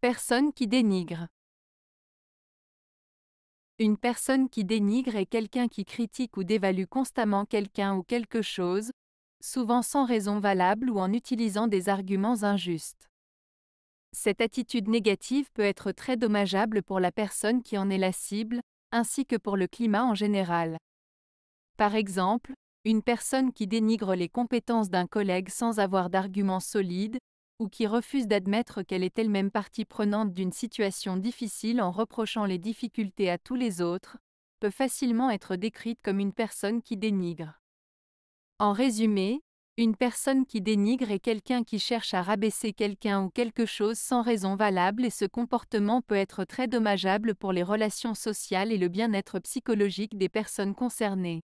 Personne qui dénigre. Une personne qui dénigre est quelqu'un qui critique ou dévalue constamment quelqu'un ou quelque chose, souvent sans raison valable ou en utilisant des arguments injustes. Cette attitude négative peut être très dommageable pour la personne qui en est la cible, ainsi que pour le climat en général. Par exemple, une personne qui dénigre les compétences d'un collègue sans avoir d'arguments solides, ou qui refuse d'admettre qu'elle est elle-même partie prenante d'une situation difficile en reprochant les difficultés à tous les autres, peut facilement être décrite comme une personne qui dénigre. En résumé, une personne qui dénigre est quelqu'un qui cherche à rabaisser quelqu'un ou quelque chose sans raison valable et ce comportement peut être très dommageable pour les relations sociales et le bien-être psychologique des personnes concernées.